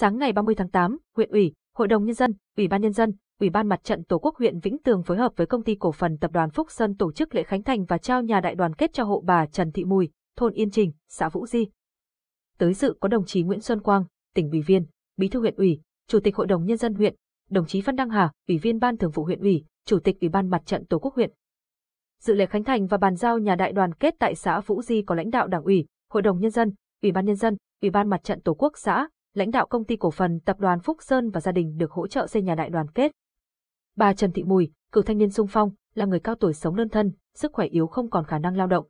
Sáng ngày 30 tháng 8, huyện ủy, Hội đồng nhân dân, Ủy ban nhân dân, Ủy ban Mặt trận Tổ quốc huyện Vĩnh Tường phối hợp với công ty cổ phần tập đoàn Phúc Sơn tổ chức lễ khánh thành và trao nhà đại đoàn kết cho hộ bà Trần Thị Mùi, thôn Yên Trình, xã Vũ Di. Tới dự có đồng chí Nguyễn Xuân Quang, tỉnh ủy viên, bí thư huyện ủy, chủ tịch Hội đồng nhân dân huyện, đồng chí Phan Đăng Hà, ủy viên Ban Thường vụ huyện ủy, chủ tịch Ủy ban Mặt trận Tổ quốc huyện. Dự lễ khánh thành và bàn giao nhà đại đoàn kết tại xã Vũ Di có lãnh đạo Đảng ủy, Hội đồng nhân dân, Ủy ban nhân dân, Ủy ban Mặt trận Tổ quốc xã, lãnh đạo công ty cổ phần tập đoàn Phúc Sơn và gia đình được hỗ trợ xây nhà đại đoàn kết. Bà Trần Thị Mùi, cựu thanh niên sung phong, là người cao tuổi sống đơn thân, sức khỏe yếu không còn khả năng lao động.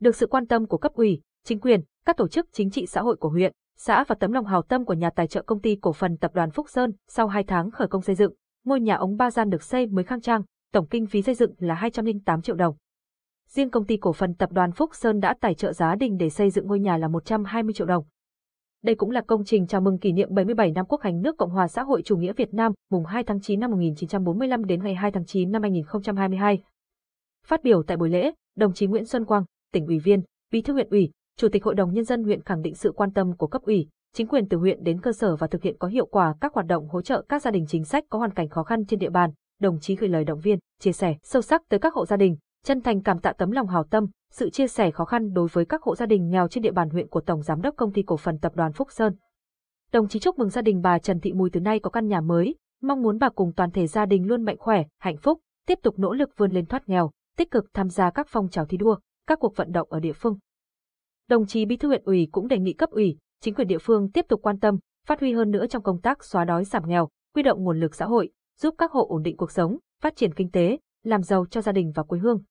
Được sự quan tâm của cấp ủy, chính quyền, các tổ chức chính trị xã hội của huyện, xã và tấm lòng hào tâm của nhà tài trợ công ty cổ phần tập đoàn Phúc Sơn, sau 2 tháng khởi công xây dựng, ngôi nhà ống ba gian được xây mới khang trang, tổng kinh phí xây dựng là 208 triệu đồng. Riêng công ty cổ phần tập đoàn Phúc Sơn đã tài trợ giá đình để xây dựng ngôi nhà là 120 triệu đồng. Đây cũng là công trình chào mừng kỷ niệm 77 năm Quốc hành nước Cộng hòa xã hội chủ nghĩa Việt Nam, mùng 2 tháng 9 năm 1945 đến ngày 2 tháng 9 năm 2022. Phát biểu tại buổi lễ, đồng chí Nguyễn Xuân Quang, tỉnh ủy viên, bí thư huyện ủy, chủ tịch hội đồng nhân dân huyện khẳng định sự quan tâm của cấp ủy, chính quyền từ huyện đến cơ sở và thực hiện có hiệu quả các hoạt động hỗ trợ các gia đình chính sách có hoàn cảnh khó khăn trên địa bàn. Đồng chí gửi lời động viên, chia sẻ sâu sắc tới các hộ gia đình, chân thành cảm tạ tấm lòng hào tâm, sự chia sẻ khó khăn đối với các hộ gia đình nghèo trên địa bàn huyện của Tổng Giám đốc Công ty Cổ phần Tập đoàn Phúc Sơn. Đồng chí chúc mừng gia đình bà Trần Thị Mùi từ nay có căn nhà mới, mong muốn bà cùng toàn thể gia đình luôn mạnh khỏe, hạnh phúc, tiếp tục nỗ lực vươn lên thoát nghèo, tích cực tham gia các phong trào thi đua, các cuộc vận động ở địa phương. Đồng chí Bí thư huyện ủy cũng đề nghị cấp ủy, chính quyền địa phương tiếp tục quan tâm, phát huy hơn nữa trong công tác xóa đói giảm nghèo, huy động nguồn lực xã hội, giúp các hộ ổn định cuộc sống, phát triển kinh tế, làm giàu cho gia đình và quê hương.